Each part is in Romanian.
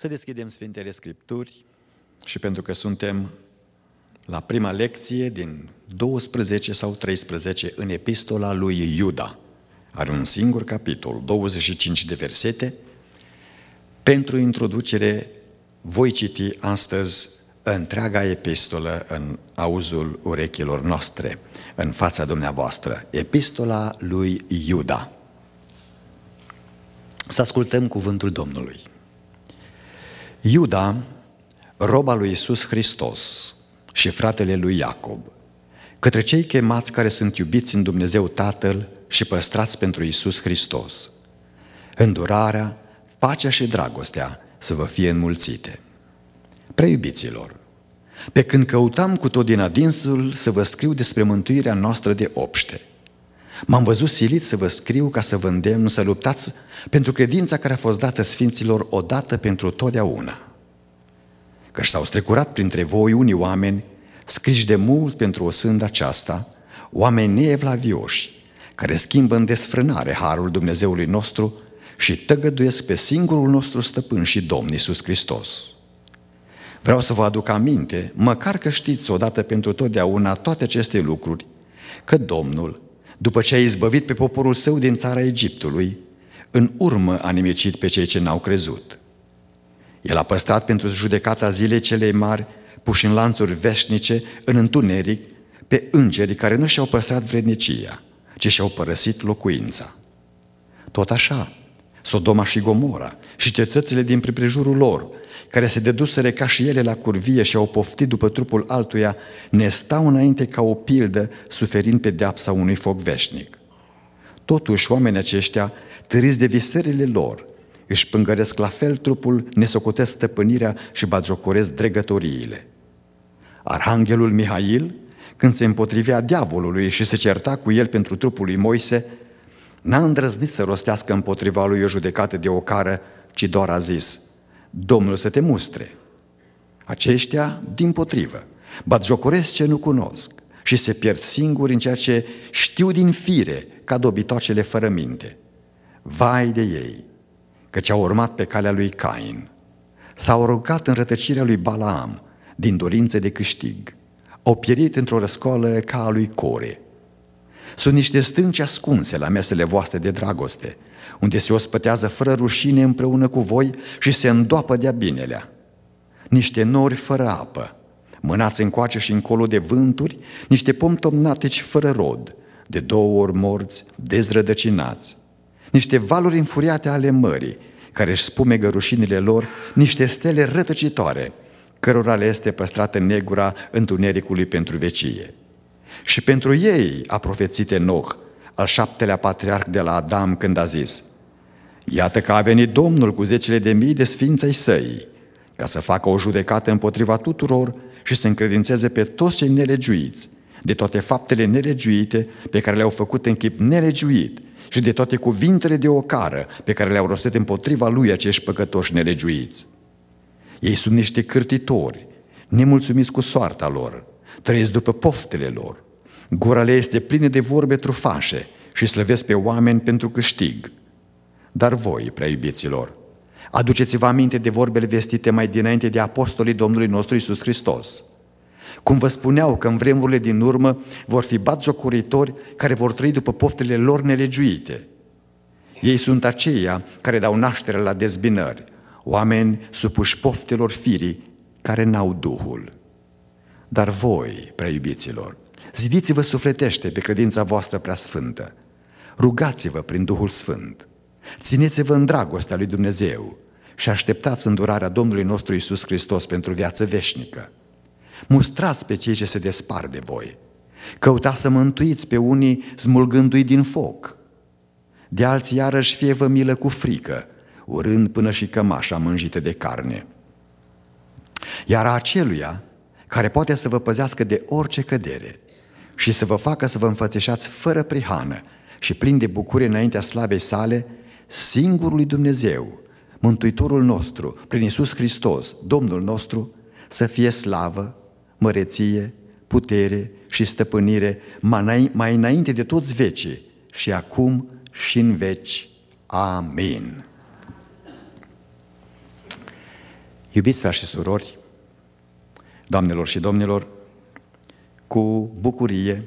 să deschidem Sfintele Scripturi și pentru că suntem la prima lecție din 12 sau 13 în epistola lui Iuda. Are un singur capitol, 25 de versete. Pentru introducere voi citi astăzi întreaga epistolă în auzul urechilor noastre, în fața dumneavoastră, epistola lui Iuda. Să ascultăm cuvântul Domnului. Iuda, roba lui Isus Hristos și fratele lui Iacob, către cei chemați care sunt iubiți în Dumnezeu Tatăl și păstrați pentru Isus Hristos. Îndurarea, pacea și dragostea să vă fie înmulțite. Preiubiților, pe când căutam cu tot din adinsul să vă scriu despre mântuirea noastră de obște – M-am văzut silit să vă scriu ca să vă îndemn să luptați pentru credința care a fost dată Sfinților odată pentru totdeauna. că s-au strecurat printre voi unii oameni scriși de mult pentru o sândă aceasta, oameni neevlavioși, care schimbă în desfrânare harul Dumnezeului nostru și tăgăduiesc pe singurul nostru stăpân și Domn Iisus Hristos. Vreau să vă aduc aminte, măcar că știți odată pentru totdeauna toate aceste lucruri, că Domnul, după ce a izbăvit pe poporul său din țara Egiptului, în urmă a nimicit pe cei ce n-au crezut. El a păstrat pentru judecata zilei celei mari, puși în lanțuri veșnice, în întuneric, pe îngerii care nu și-au păstrat vrednicia, ci și-au părăsit locuința. Tot așa, Sodoma și Gomora și cetățile din priprejurul lor, care se dedusere ca și ele la curvie și au poftit după trupul altuia, ne stau înainte ca o pildă, suferind pedeapsa unui foc veșnic. Totuși, oamenii aceștia, târiți de visările lor, își pângăresc la fel trupul, nesocotesc stăpânirea și bagiocoresc dregătoriile. Arhanghelul Mihail, când se împotrivea diavolului și se certa cu el pentru trupul lui Moise, N-a îndrăznit să rostească împotriva lui o judecată de ocară, ci doar a zis, Domnul să te mustre. Aceștia, din potrivă, jocoresc ce nu cunosc și se pierd singuri în ceea ce știu din fire, ca dobitoacele fără minte. Vai de ei, căci au urmat pe calea lui Cain. S-au rugat în rătăcirea lui Balaam, din dorințe de câștig. Au pierit într-o răscoală ca a lui Core – sunt niște stânci ascunse la mesele voastre de dragoste, unde se ospătează fără rușine împreună cu voi și se îndoapă de-a binelea. Niște nori fără apă, mânați încoace și încolo de vânturi, niște pomi tomnatici fără rod, de două ori morți, dezrădăcinați, niște valuri înfuriate ale mării, care își spumegă rușinile lor, niște stele rătăcitoare, cărora le este păstrată negura întunericului pentru vecie. Și pentru ei a profețit Enoch, al șaptelea patriarh de la Adam, când a zis, Iată că a venit Domnul cu zecile de mii de sfinței săi, ca să facă o judecată împotriva tuturor și să încredințeze pe toți cei nelegiuiți, de toate faptele nelegiuite pe care le-au făcut în chip nelegiuit și de toate cuvintele de ocară pe care le-au rostit împotriva lui acești păcătoși nelegiuiți. Ei sunt niște cârtitori, nemulțumiți cu soarta lor, trăiesc după poftele lor, Gura le este plină de vorbe trufașe și slăvesc pe oameni pentru câștig. Dar voi, prea iubiților, aduceți-vă aminte de vorbele vestite mai dinainte de apostolii Domnului nostru Isus Hristos. Cum vă spuneau că în vremurile din urmă vor fi batjocoritori care vor trăi după poftele lor nelegiuite. Ei sunt aceia care dau naștere la dezbinări, oameni supuși poftelor firii care n-au Duhul. Dar voi, preiubiților, Zidiți-vă sufletește pe credința voastră prea sfântă. Rugați-vă prin Duhul Sfânt. Țineți-vă în dragostea lui Dumnezeu și așteptați îndurarea Domnului nostru Isus Hristos pentru viață veșnică. Mustrați pe cei ce se despar de voi. Căutați să mântuiți pe unii smulgându-i din foc. De alții iarăși fie vă milă cu frică, urând până și cămașa mânjită de carne. Iar aceluia care poate să vă păzească de orice cădere, și să vă facă să vă înfățișați fără prihană și plin de bucurie înaintea slabei sale, singurului Dumnezeu, Mântuitorul nostru, prin Isus Hristos, Domnul nostru, să fie slavă, măreție, putere și stăpânire mai înainte de toți vecii și acum și în veci. Amin. Iubiți frați și surori, doamnelor și domnilor, cu bucurie,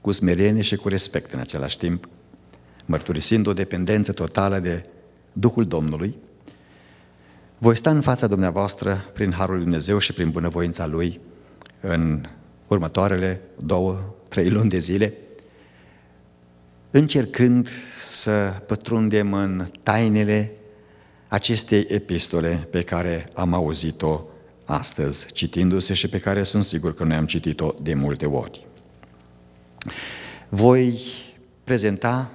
cu smerenie și cu respect în același timp, mărturisind o dependență totală de Duhul Domnului, voi sta în fața dumneavoastră prin Harul Lui Dumnezeu și prin bunăvoința Lui în următoarele două, trei luni de zile, încercând să pătrundem în tainele acestei epistole pe care am auzit-o astăzi citindu-se și pe care sunt sigur că noi am citit-o de multe ori. Voi prezenta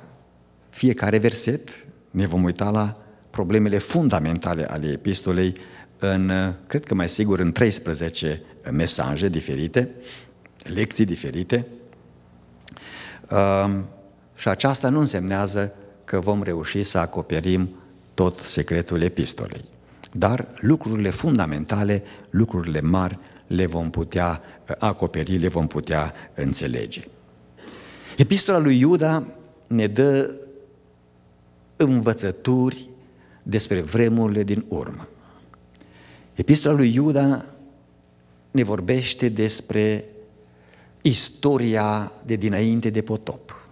fiecare verset, ne vom uita la problemele fundamentale ale epistolei în, cred că mai sigur, în 13 mesaje diferite, lecții diferite. Și aceasta nu însemnează că vom reuși să acoperim tot secretul epistolei dar lucrurile fundamentale, lucrurile mari, le vom putea uh, acoperi, le vom putea înțelege. Epistola lui Iuda ne dă învățături despre vremurile din urmă. Epistola lui Iuda ne vorbește despre istoria de dinainte de potop.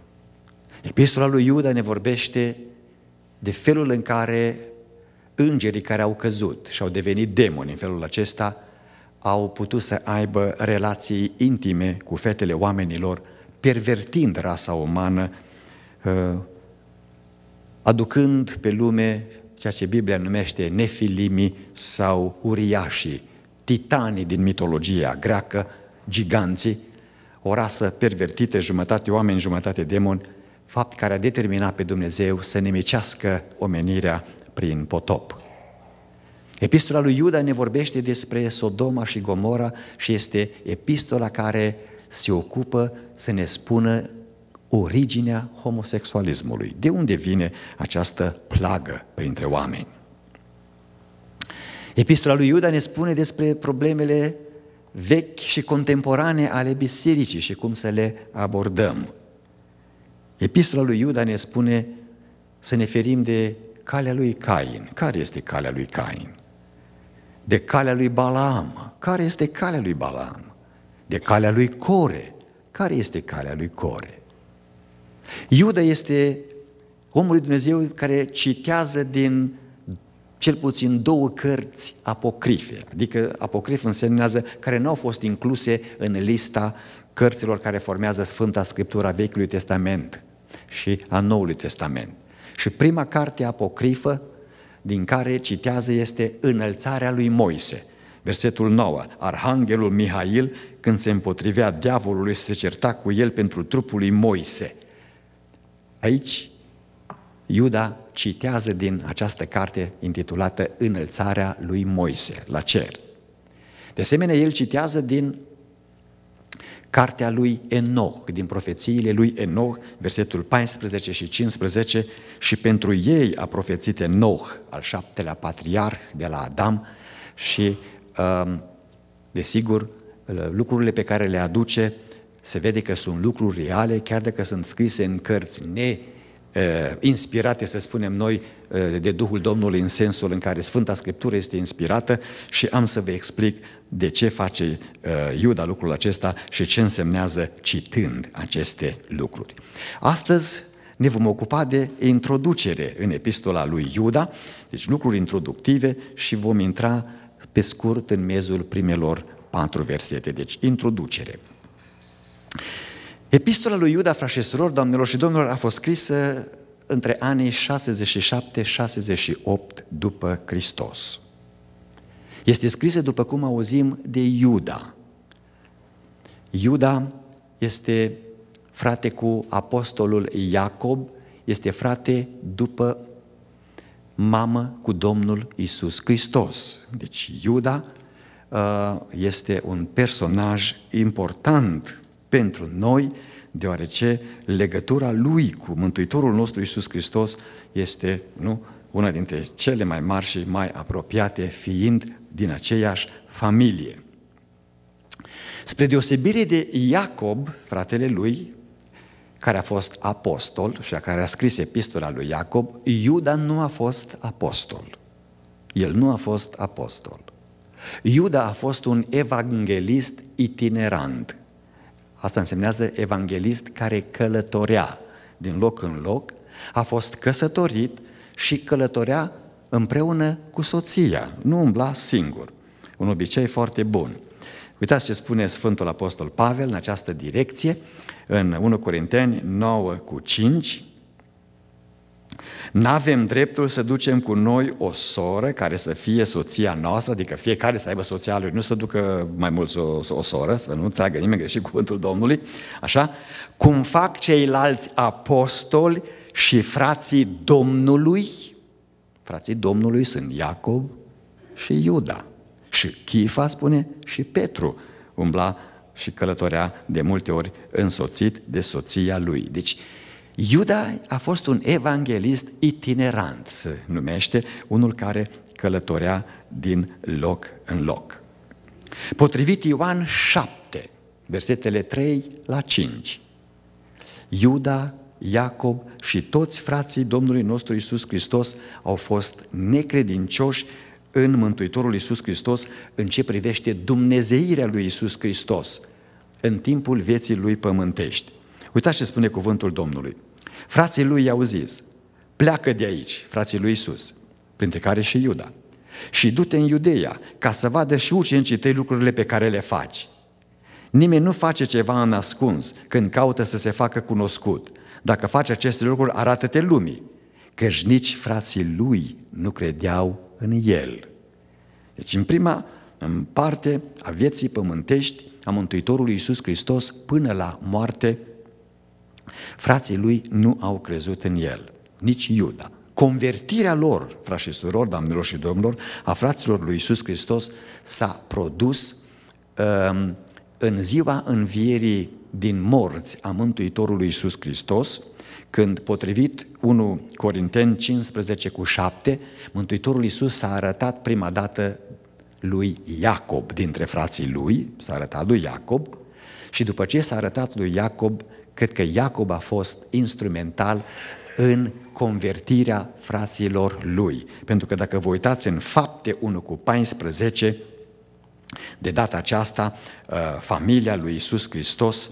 Epistola lui Iuda ne vorbește de felul în care îngerii care au căzut și au devenit demoni în felul acesta, au putut să aibă relații intime cu fetele oamenilor, pervertind rasa umană, uh, aducând pe lume ceea ce Biblia numește nefilimii sau uriașii, titanii din mitologia greacă, giganții, o rasă pervertită, jumătate oameni, jumătate demoni, fapt care a determinat pe Dumnezeu să nemicească omenirea prin potop. Epistola lui Iuda ne vorbește despre Sodoma și Gomora și este epistola care se ocupă să ne spună originea homosexualismului. De unde vine această plagă printre oameni? Epistola lui Iuda ne spune despre problemele vechi și contemporane ale bisericii și cum să le abordăm. Epistola lui Iuda ne spune să ne ferim de Calea lui Cain. Care este calea lui Cain? De calea lui Balaam. Care este calea lui Balaam? De calea lui Core. Care este calea lui Core? Iuda este omul lui Dumnezeu care citează din cel puțin două cărți apocrife, adică apocrif însemnează care nu au fost incluse în lista cărților care formează Sfânta Scriptura Vechiului Testament și a Noului Testament. Și prima carte apocrifă din care citează este Înălțarea lui Moise. Versetul 9. Arhanghelul Mihail, când se împotrivea diavolului, se certa cu el pentru trupul lui Moise. Aici Iuda citează din această carte intitulată Înălțarea lui Moise la cer. De asemenea, el citează din cartea lui Enoch, din profețiile lui Enoch, versetul 14 și 15, și pentru ei a profețit Enoch, al șaptelea patriarh de la Adam, și, um, desigur, uh, lucrurile pe care le aduce se vede că sunt lucruri reale, chiar dacă sunt scrise în cărți ne Eh, inspirate, să spunem noi, eh, de Duhul Domnului în sensul în care Sfânta Scriptură este inspirată și am să vă explic de ce face eh, Iuda lucrul acesta și ce însemnează citând aceste lucruri. Astăzi ne vom ocupa de introducere în epistola lui Iuda, deci lucruri introductive și vom intra pe scurt în mezul primelor patru versete, deci introducere. Epistola lui Iuda, frați doamnelor și domnilor, a fost scrisă între anii 67-68 după Hristos. Este scrisă, după cum auzim, de Iuda. Iuda este frate cu apostolul Iacob, este frate după mamă cu Domnul Isus Hristos. Deci Iuda uh, este un personaj important pentru noi, deoarece legătura Lui cu Mântuitorul nostru Iisus Hristos este nu, una dintre cele mai mari și mai apropiate, fiind din aceeași familie. Spre deosebire de Iacob, fratele lui, care a fost apostol și a care a scris epistola lui Iacob, Iuda nu a fost apostol. El nu a fost apostol. Iuda a fost un evanghelist itinerant asta însemnează evanghelist care călătorea din loc în loc, a fost căsătorit și călătorea împreună cu soția, nu umbla singur. Un obicei foarte bun. Uitați ce spune Sfântul Apostol Pavel în această direcție, în 1 Corinteni 9 cu 5, N-avem dreptul să ducem cu noi o soră care să fie soția noastră, adică fiecare să aibă soția lui, nu să ducă mai mult o, o soră, să nu tragă nimeni greșit cuvântul Domnului, așa? Cum fac ceilalți apostoli și frații Domnului? Frații Domnului sunt Iacob și Iuda. Și Chifa spune și Petru umbla și călătorea de multe ori însoțit de soția lui. Deci Iuda a fost un evanghelist itinerant, se numește, unul care călătorea din loc în loc. Potrivit Ioan 7, versetele 3 la 5, Iuda, Iacob și toți frații Domnului nostru Isus Hristos au fost necredincioși în Mântuitorul Isus Hristos în ce privește dumnezeirea lui Isus Hristos în timpul vieții lui pământești. Uitați ce spune cuvântul Domnului. Frații lui i-au zis, pleacă de aici, frații lui Isus, printre care și Iuda, și du-te în Iudeia, ca să vadă și ucenicii tăi lucrurile pe care le faci. Nimeni nu face ceva în ascuns când caută să se facă cunoscut. Dacă faci aceste lucruri, arată-te lumii, căci nici frații lui nu credeau în el. Deci în prima în parte a vieții pământești a Mântuitorului Iisus Hristos până la moarte Frații lui nu au crezut în el, nici Iuda. Convertirea lor, frați și surori, doamnelor și domnilor, a fraților lui Iisus Hristos s-a produs um, în ziua învierii din morți a Mântuitorului Iisus Hristos, când potrivit 1 Corinteni 15 cu 7, Mântuitorul Iisus s-a arătat prima dată lui Iacob, dintre frații lui, s-a arătat lui Iacob, și după ce s-a arătat lui Iacob, Cred că Iacob a fost instrumental în convertirea fraților lui. Pentru că dacă vă uitați în fapte 1 cu 14, de data aceasta, uh, familia lui Isus Hristos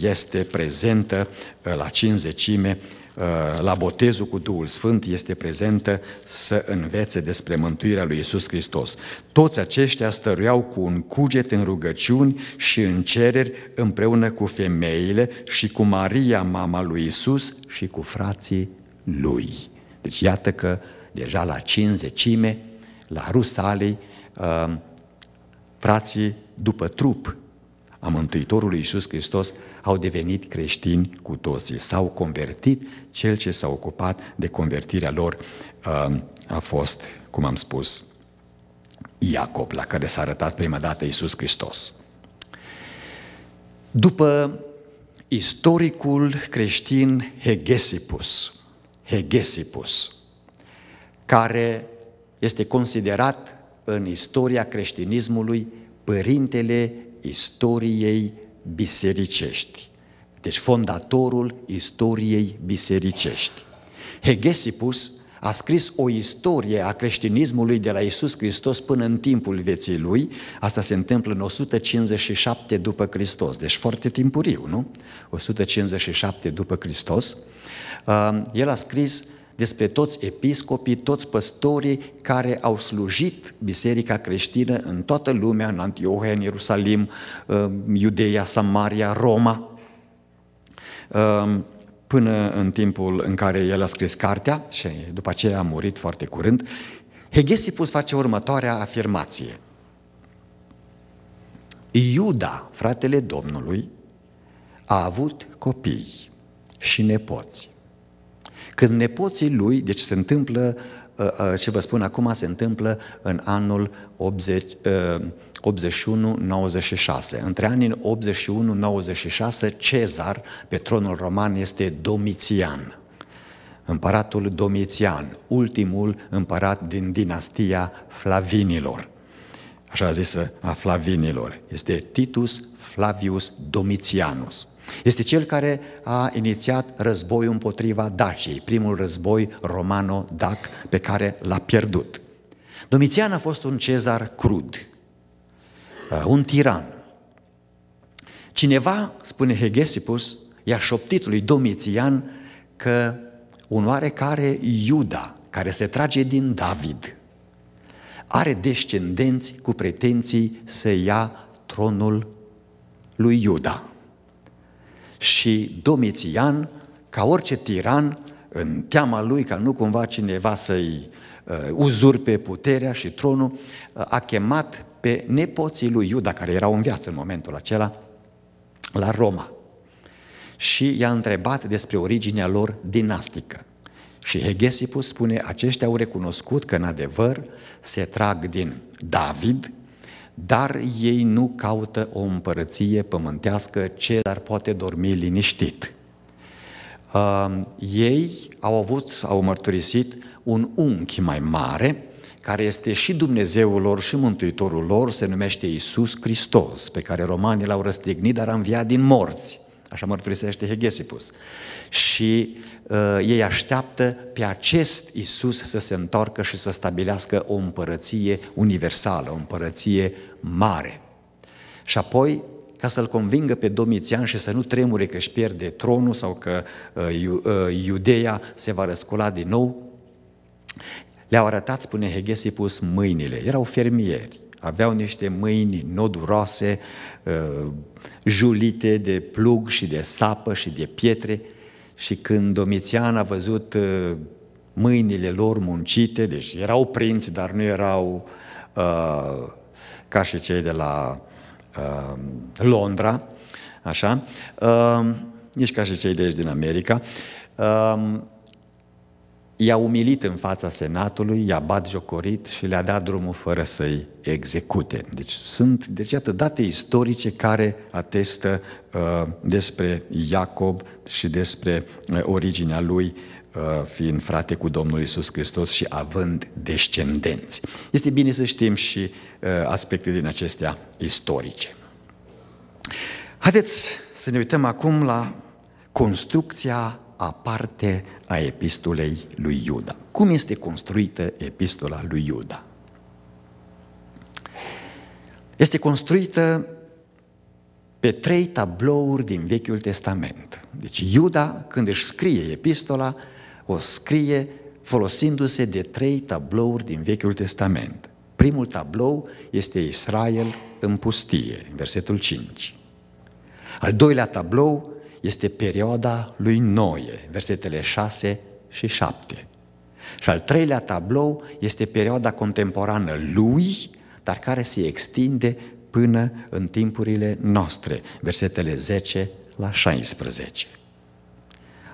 este prezentă uh, la cinzecime Uh, la botezul cu Duhul Sfânt este prezentă să învețe despre mântuirea lui Isus Hristos. Toți aceștia stăruiau cu un cuget în rugăciuni și în cereri împreună cu femeile și cu Maria, mama lui Isus și cu frații lui. Deci iată că deja la cinzecime, la Rusalii, uh, frații după trup a Mântuitorului Iisus Hristos au devenit creștini cu toții, s-au convertit, cel ce s-a ocupat de convertirea lor uh, a fost, cum am spus, Iacob, la care s-a arătat prima dată Iisus Hristos. După istoricul creștin Hegesipus, Hegesipus, care este considerat în istoria creștinismului părintele istoriei bisericești. Deci fondatorul istoriei bisericești. Hegesipus a scris o istorie a creștinismului de la Isus Hristos până în timpul vieții lui. Asta se întâmplă în 157 după Hristos, deci foarte timpuriu, nu? 157 după Hristos. Uh, el a scris despre toți episcopii, toți păstorii care au slujit biserica creștină în toată lumea, în Antiohia, în Ierusalim, uh, Iudeia, Samaria, Roma, uh, până în timpul în care el a scris cartea și după aceea a murit foarte curând, Hegesipus face următoarea afirmație. Iuda, fratele Domnului, a avut copii și nepoți când nepoții lui, deci se întâmplă, ce ă, ă, vă spun acum, se întâmplă în anul 80, 81-96. Ă, Între anii 81-96, Cezar, pe tronul roman, este Domitian, împăratul Domitian, ultimul împărat din dinastia Flavinilor. Așa zisă a Flavinilor. Este Titus Flavius Domitianus. Este cel care a inițiat războiul împotriva Daciei, primul război romano-dac pe care l-a pierdut. Domitian a fost un cezar crud, uh, un tiran. Cineva, spune Hegesipus, i-a șoptit lui Domitian că un oarecare Iuda, care se trage din David, are descendenți cu pretenții să ia tronul lui Iuda și Domitian, ca orice tiran, în teama lui ca nu cumva cineva să-i uh, uzurpe puterea și tronul, uh, a chemat pe nepoții lui Iuda, care erau în viață în momentul acela, la Roma. Și i-a întrebat despre originea lor dinastică. Și Hegesipus spune, aceștia au recunoscut că în adevăr se trag din David, dar ei nu caută o împărăție pământească ce dar poate dormi liniștit. Uh, ei au avut, au mărturisit un unchi mai mare, care este și Dumnezeul lor și Mântuitorul lor, se numește Isus Hristos, pe care romanii l-au răstignit, dar a înviat din morți. Așa mărturisește Hegesipus. Și uh, ei așteaptă pe acest Isus să se întoarcă și să stabilească o împărăție universală, o împărăție mare. Și apoi ca să-l convingă pe Domitian și să nu tremure că își pierde tronul sau că uh, uh Iudeia se va răscula din nou, le-au arătat, spune Hegesipus, mâinile. Erau fermieri. Aveau niște mâini noduroase, uh, julite de plug și de sapă și de pietre și când Domitian a văzut uh, mâinile lor muncite, deci erau prinți, dar nu erau uh, ca și cei de la Londra, așa, nici ca și cei de aici din America, i-a umilit în fața Senatului, i-a bat jocorit și le-a dat drumul fără să-i execute. Deci sunt, deci iată, date istorice care atestă uh, despre Iacob și despre uh, originea lui uh, fiind frate cu Domnul Isus Hristos și având descendenți. Este bine să știm și uh, aspecte din acestea istorice. Haideți să ne uităm acum la construcția aparte a epistolei lui Iuda. Cum este construită epistola lui Iuda? Este construită pe trei tablouri din Vechiul Testament. Deci Iuda, când își scrie epistola, o scrie folosindu-se de trei tablouri din Vechiul Testament. Primul tablou este Israel în pustie, versetul 5. Al doilea tablou este perioada lui Noe, versetele 6 și 7. Și al treilea tablou este perioada contemporană lui, dar care se extinde până în timpurile noastre, versetele 10 la 16.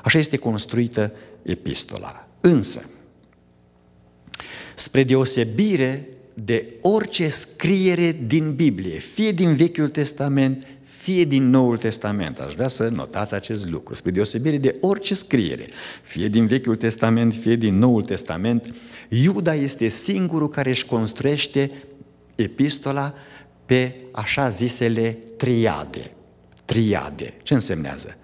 Așa este construită epistola. Însă, spre deosebire de orice scriere din Biblie, fie din Vechiul Testament, fie din Noul Testament, aș vrea să notați acest lucru, spre deosebire de orice scriere, fie din Vechiul Testament, fie din Noul Testament, Iuda este singurul care își construiește epistola pe așa zisele triade. Triade. Ce însemnează?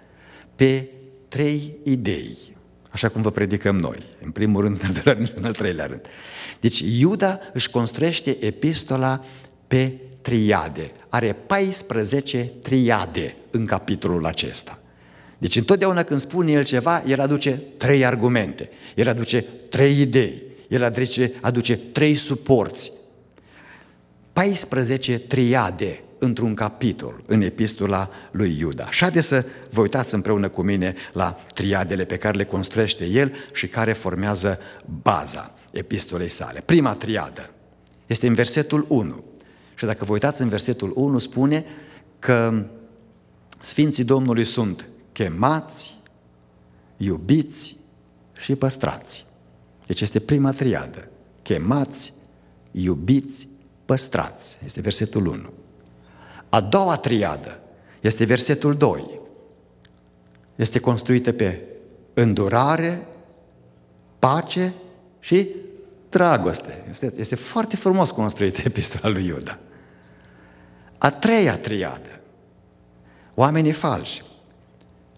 Pe trei idei, așa cum vă predicăm noi, în primul rând, în al, doilea, al treilea rând. Deci Iuda își construiește epistola pe triade. Are 14 triade în capitolul acesta. Deci întotdeauna când spune el ceva, el aduce trei argumente, el aduce trei idei, el aduce, aduce trei suporți. 14 triade într-un capitol în epistola lui Iuda. Și haideți să vă uitați împreună cu mine la triadele pe care le construiește el și care formează baza epistolei sale. Prima triadă este în versetul 1. Și dacă vă uitați în versetul 1, spune că Sfinții Domnului sunt chemați, iubiți și păstrați. Deci este prima triadă. Chemați, iubiți, păstrați. Este versetul 1. A doua triadă este versetul 2. Este construită pe îndurare, pace și dragoste. Este foarte frumos construită epistola lui Iuda. A treia triadă. Oamenii falși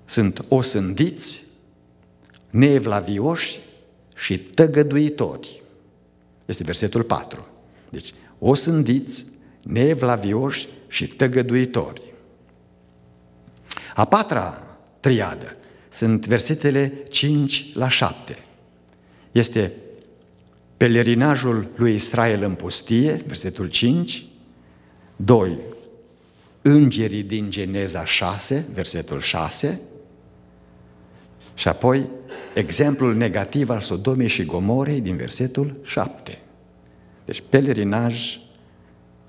sunt osândiți, neevlavioși și tăgăduitori. Este versetul 4. Deci, osândiți, neevlavioși și tăgăduitori. A patra triadă sunt versetele 5 la 7. Este pelerinajul lui Israel în pustie, versetul 5, 2. Îngerii din Geneza 6, versetul 6, și apoi exemplul negativ al Sodomei și Gomorei din versetul 7. Deci pelerinaj,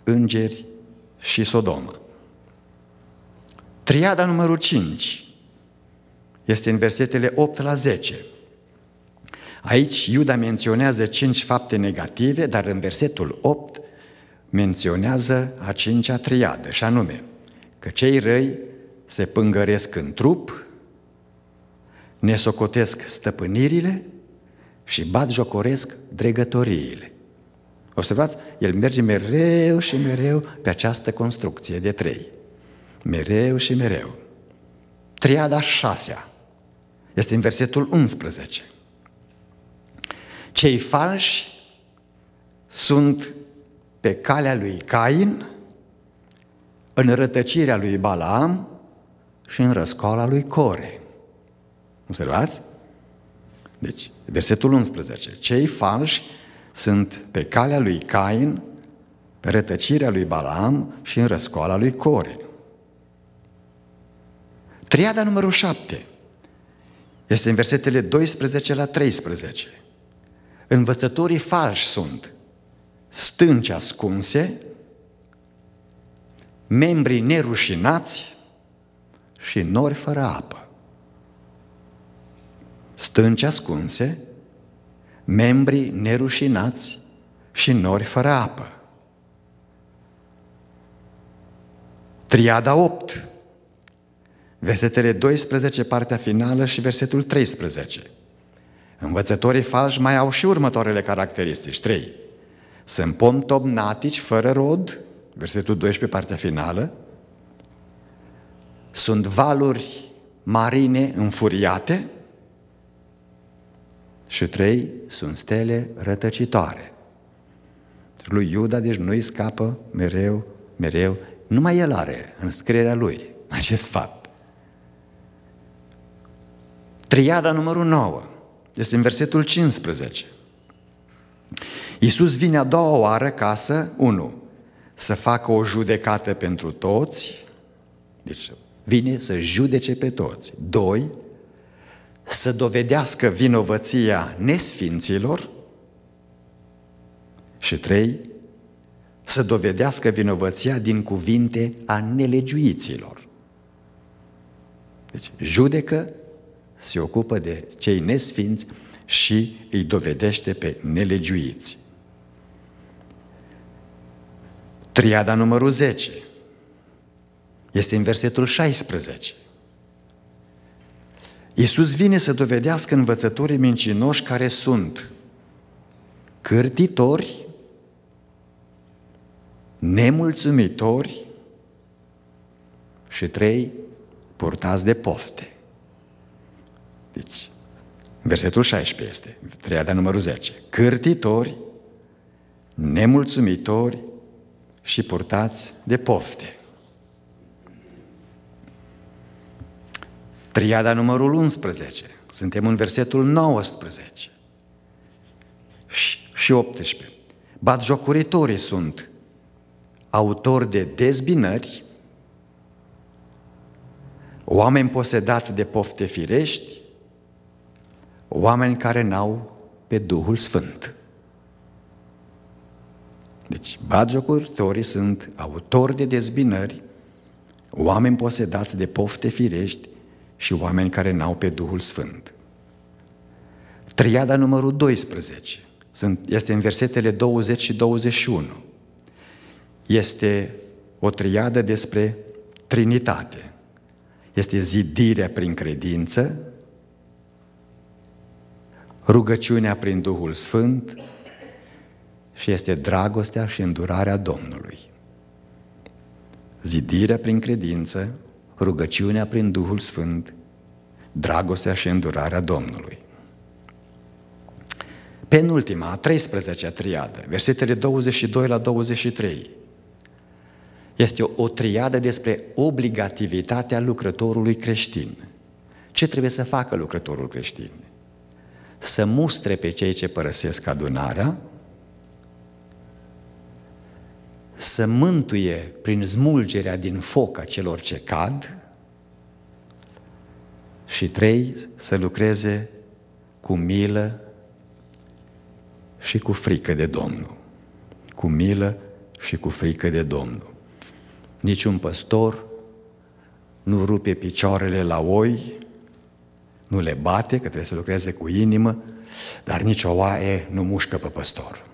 îngeri și Sodomă. Triada numărul 5 este în versetele 8 la 10. Aici Iuda menționează cinci fapte negative, dar în versetul 8 menționează a cincea triadă, și anume că cei răi se pângăresc în trup, ne socotesc stăpânirile și bat jocoresc dregătoriile. Observați, el merge mereu și mereu pe această construcție de trei. Mereu și mereu. Triada șasea este în versetul 11. Cei falși sunt pe calea lui Cain, în rătăcirea lui Balaam și în răscoala lui Core. Observați? Deci, versetul 11. Cei falși sunt pe calea lui Cain, pe rătăcirea lui Balaam și în răscoala lui Core. Triada numărul 7 este în versetele 12 la 13. Învățătorii falși sunt stânci ascunse, membrii nerușinați și nori fără apă. Stânci ascunse, membrii nerușinați și nori fără apă. Triada 8, versetele 12, partea finală și versetul 13. Învățătorii falși mai au și următoarele caracteristici. trei, Sunt pomtobnatici fără rod, versetul 12, partea finală. Sunt valuri marine înfuriate. Și trei, sunt stele rătăcitoare. Lui Iuda, deci nu-i scapă mereu, mereu, numai el are în scrierea lui acest fapt. Triada numărul 9. Este în versetul 15. Iisus vine a doua oară ca să, unu, să facă o judecată pentru toți, deci vine să judece pe toți. Doi, să dovedească vinovăția nesfinților. Și trei, să dovedească vinovăția din cuvinte a nelegiuiților. Deci judecă se ocupă de cei nesfinți și îi dovedește pe nelegiuiți. Triada numărul 10 este în versetul 16. Iisus vine să dovedească învățătorii mincinoși care sunt cârtitori, nemulțumitori și trei, purtați de pofte. Deci, versetul 16 este, treia de numărul 10. Cârtitori, nemulțumitori și purtați de pofte. Triada numărul 11. Suntem în versetul 19 și 18. Batjocuritorii sunt autori de dezbinări, oameni posedați de pofte firești, oameni care n-au pe Duhul Sfânt. Deci, batjocuritorii sunt autori de dezbinări, oameni posedați de pofte firești și oameni care n-au pe Duhul Sfânt. Triada numărul 12 sunt, este în versetele 20 și 21. Este o triadă despre Trinitate. Este zidirea prin credință, rugăciunea prin Duhul Sfânt și este dragostea și îndurarea Domnului. Zidirea prin credință, rugăciunea prin Duhul Sfânt, dragostea și îndurarea Domnului. Penultima, a 13-a triadă, versetele 22 la 23, este o, o triadă despre obligativitatea lucrătorului creștin. Ce trebuie să facă lucrătorul creștin? să mustre pe cei ce părăsesc adunarea, să mântuie prin smulgerea din foc a celor ce cad și trei, să lucreze cu milă și cu frică de Domnul. Cu milă și cu frică de Domnul. Niciun păstor nu rupe picioarele la oi, nu le bate, că trebuie să lucreze cu inimă, dar nici o oaie nu mușcă pe păstor.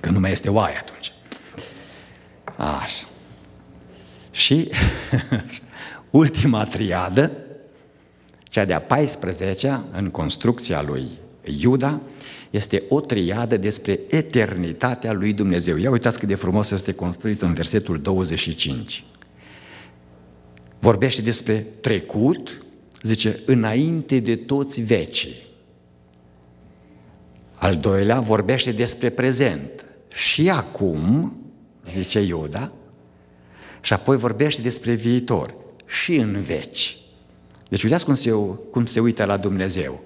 Că nu mai este oaie atunci. Așa. Și ultima triadă, cea de-a 14-a, în construcția lui Iuda, este o triadă despre eternitatea lui Dumnezeu. Ia uitați cât de frumos este construit în versetul 25. Vorbește despre trecut, Zice, înainte de toți vecii. Al doilea vorbește despre prezent. Și acum, zice Iuda, și apoi vorbește despre viitor. Și în veci. Deci uitați cum se, cum se uită la Dumnezeu.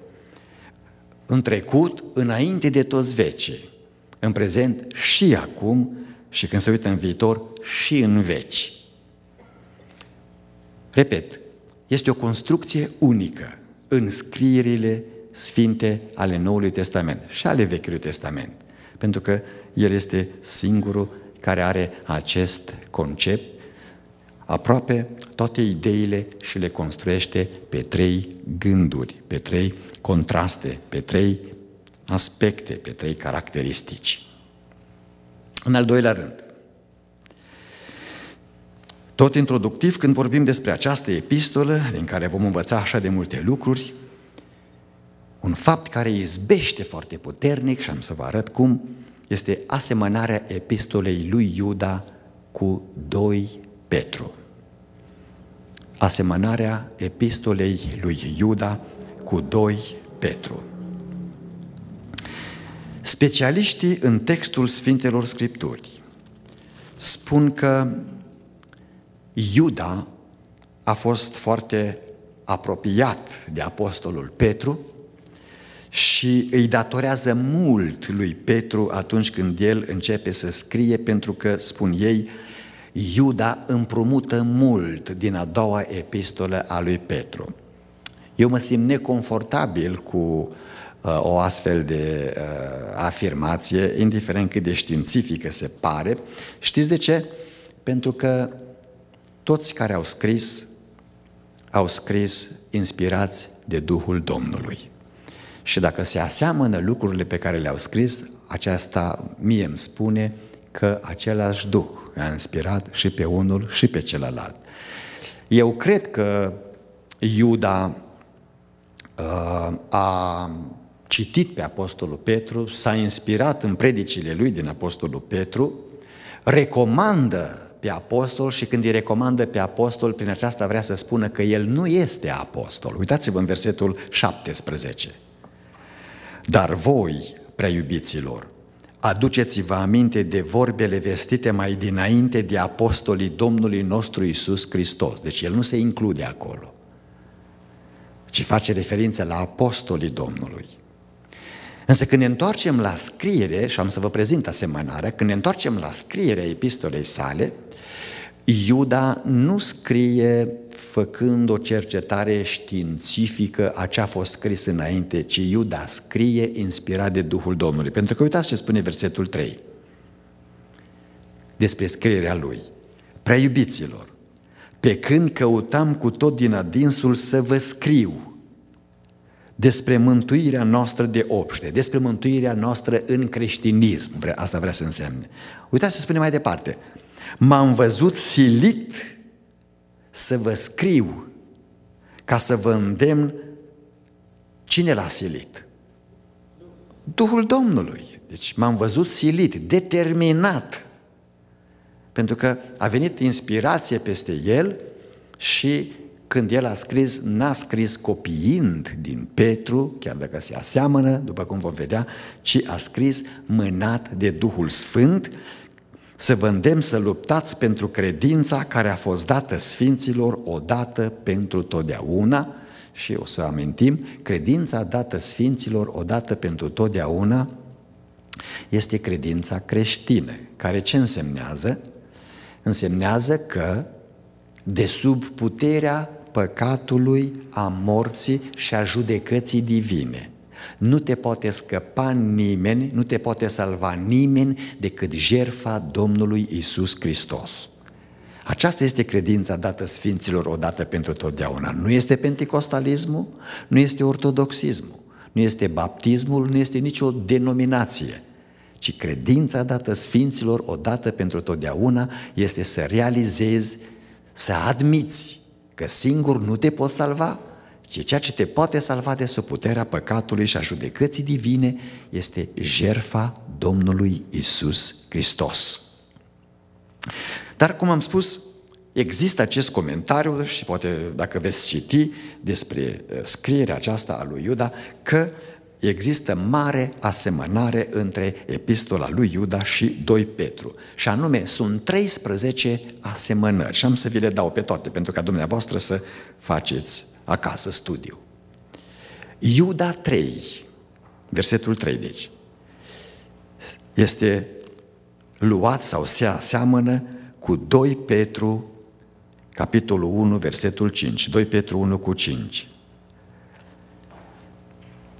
În trecut, înainte de toți vecii. În prezent și acum și când se uită în viitor și în veci. Repet, este o construcție unică în scrierile sfinte ale Noului Testament și ale Vechiului Testament, pentru că el este singurul care are acest concept. Aproape toate ideile și le construiește pe trei gânduri, pe trei contraste, pe trei aspecte, pe trei caracteristici. În al doilea rând, tot introductiv, când vorbim despre această epistolă, din care vom învăța așa de multe lucruri, un fapt care izbește foarte puternic, și am să vă arăt cum, este asemănarea epistolei lui Iuda cu 2 Petru. Asemănarea epistolei lui Iuda cu 2 Petru. Specialiștii în textul Sfintelor Scripturi spun că Iuda a fost foarte apropiat de apostolul Petru și îi datorează mult lui Petru atunci când el începe să scrie, pentru că, spun ei, Iuda împrumută mult din a doua epistolă a lui Petru. Eu mă simt neconfortabil cu uh, o astfel de uh, afirmație, indiferent cât de științifică se pare. Știți de ce? Pentru că toți care au scris, au scris inspirați de Duhul Domnului. Și dacă se aseamănă lucrurile pe care le-au scris, aceasta mie îmi spune că același Duh a inspirat și pe unul și pe celălalt. Eu cred că Iuda uh, a citit pe Apostolul Petru, s-a inspirat în predicile lui din Apostolul Petru, recomandă pe apostol și când îi recomandă pe apostol, prin aceasta vrea să spună că el nu este apostol. Uitați-vă în versetul 17. Dar voi, prea iubiților, aduceți-vă aminte de vorbele vestite mai dinainte de apostolii Domnului nostru Isus Hristos. Deci el nu se include acolo, ci face referință la apostolii Domnului. Însă când ne întoarcem la scriere, și am să vă prezint asemănarea, când ne întoarcem la scrierea epistolei sale, Iuda nu scrie făcând o cercetare științifică a ce a fost scris înainte, ci Iuda scrie inspirat de Duhul Domnului. Pentru că uitați ce spune versetul 3 despre scrierea lui. Prea iubiților, pe când căutam cu tot din adinsul să vă scriu despre mântuirea noastră de obște, despre mântuirea noastră în creștinism, asta vrea să însemne. Uitați ce spune mai departe, m-am văzut silit să vă scriu ca să vă îndemn cine l-a silit? Duhul Domnului. Deci m-am văzut silit, determinat, pentru că a venit inspirație peste el și când el a scris, n-a scris copiind din Petru, chiar dacă se aseamănă, după cum vom vedea, ci a scris mânat de Duhul Sfânt să vă îndemn să luptați pentru credința care a fost dată sfinților odată pentru totdeauna și o să amintim, credința dată sfinților odată pentru totdeauna este credința creștină, care ce însemnează? Însemnează că de sub puterea păcatului, a morții și a judecății divine – nu te poate scăpa nimeni, nu te poate salva nimeni decât jerfa Domnului Isus Hristos. Aceasta este credința dată Sfinților odată pentru totdeauna. Nu este pentecostalismul, nu este ortodoxismul, nu este baptismul, nu este nicio denominație, ci credința dată Sfinților odată pentru totdeauna este să realizezi, să admiți că singur nu te poți salva, și ceea ce te poate salva de sub puterea păcatului și a judecății divine este jerfa Domnului Isus Hristos. Dar, cum am spus, Există acest comentariu și poate dacă veți citi despre uh, scrierea aceasta a lui Iuda că există mare asemănare între epistola lui Iuda și 2 Petru. Și anume, sunt 13 asemănări și am să vi le dau pe toate pentru ca dumneavoastră să faceți acasă, studiu. Iuda 3, versetul 3, deci, este luat sau se aseamănă cu 2 Petru, capitolul 1, versetul 5, 2 Petru 1 cu 5.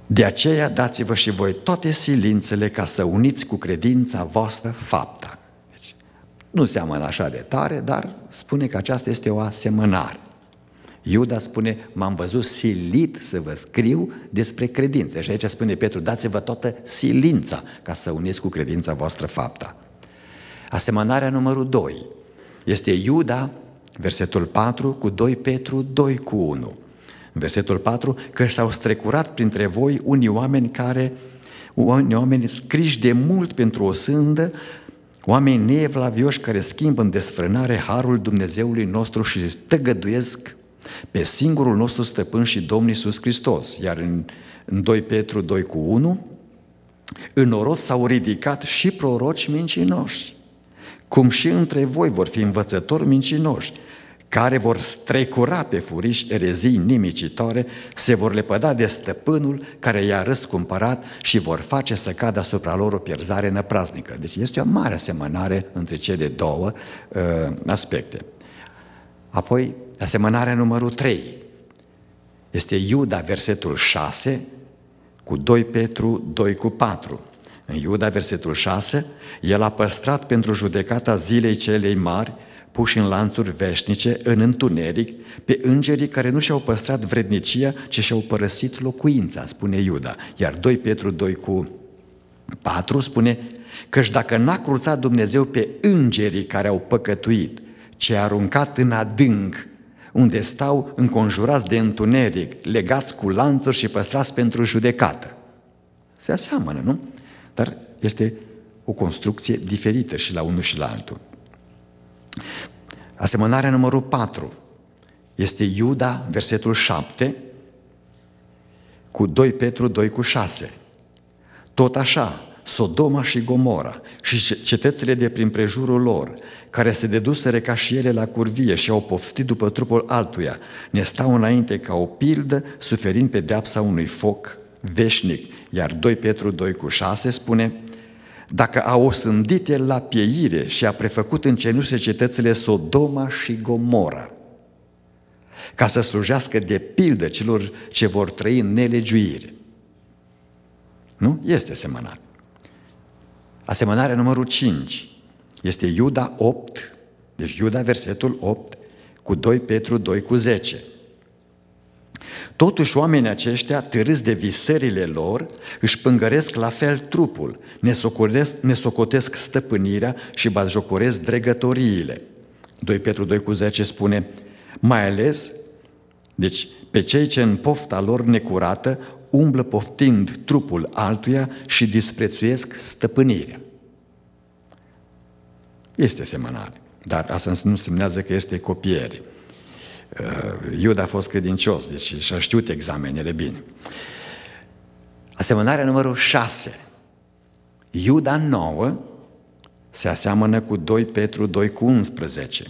De aceea dați-vă și voi toate silințele ca să uniți cu credința voastră fapta. Deci, nu seamănă așa de tare, dar spune că aceasta este o asemănare. Iuda spune, m-am văzut silit să vă scriu despre credință. Și aici spune Petru, dați-vă toată silința ca să uniți cu credința voastră fapta. Asemănarea numărul 2 este Iuda, versetul 4, cu 2 Petru, 2 cu 1. Versetul 4, că s-au strecurat printre voi unii oameni care, unii oameni scriși de mult pentru o sândă, oameni neevlavioși care schimbă în desfrânare harul Dumnezeului nostru și tăgăduiesc pe singurul nostru stăpân și Domn Iisus Hristos. Iar în, în 2 Petru 2 cu 1, în orot s-au ridicat și proroci mincinoși, cum și între voi vor fi învățători mincinoși, care vor strecura pe furiș erezii nimicitoare, se vor lepăda de stăpânul care i-a răscumpărat și vor face să cadă asupra lor o pierzare năpraznică. Deci este o mare asemănare între cele două uh, aspecte. Apoi, Asemănarea numărul 3 este Iuda, versetul 6, cu 2 Petru 2 cu 4. În Iuda, versetul 6, el a păstrat pentru judecata zilei celei mari, puși în lanțuri veșnice, în întuneric, pe îngerii care nu și-au păstrat vrednicia, ci și-au părăsit locuința, spune Iuda. Iar 2 Petru 2 cu 4 spune, căci dacă n-a cruțat Dumnezeu pe îngerii care au păcătuit, ce a aruncat în adânc unde stau înconjurați de întuneric, legați cu lanțuri și păstrați pentru judecată. Se aseamănă, nu? Dar este o construcție diferită și la unul și la altul. Asemănarea numărul 4 este Iuda, versetul 7, cu 2 Petru 2 cu 6. Tot așa, Sodoma și Gomora și cetățile de prin prejurul lor, care se deduseră ca și ele la curvie și au poftit după trupul altuia, ne stau înainte ca o pildă, suferind pedeapsa unui foc veșnic. Iar 2 Petru 2 cu 6 spune, dacă a osândit el la pieire și a prefăcut în cenuse cetățile Sodoma și Gomora, ca să slujească de pildă celor ce vor trăi în nelegiuire. Nu? Este semănat. Asemănarea numărul 5 este Iuda 8, deci Iuda versetul 8 cu 2 Petru 2 cu 10. Totuși oamenii aceștia, târâți de visările lor, își pângăresc la fel trupul, nesocotesc, nesocotesc stăpânirea și batjocoresc dregătoriile. 2 Petru 2 cu 10 spune, mai ales, deci, pe cei ce în pofta lor necurată umblă poftind trupul altuia și disprețuiesc stăpânirea. Este semănare, dar asta nu semnează că este copiere. Uh, Iuda a fost credincios, deci și-a știut examenele bine. Asemănarea numărul 6. Iuda 9 se aseamănă cu 2 Petru 2 cu 11.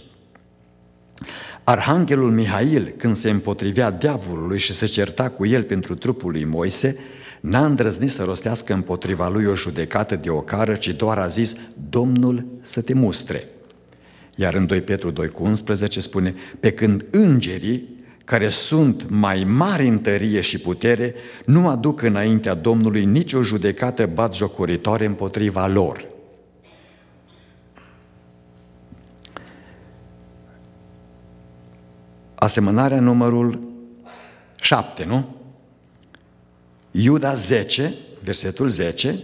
Arhanghelul Mihail, când se împotrivea diavolului și se certa cu el pentru trupul lui Moise, n-a îndrăznit să rostească împotriva lui o judecată de ocară, ci doar a zis, Domnul să te mustre. Iar în 2 Petru 2 cu 11 spune, pe când îngerii, care sunt mai mari în tărie și putere, nu aduc înaintea Domnului nicio judecată batjocoritoare împotriva lor. asemănarea numărul 7, nu? Iuda 10, versetul 10,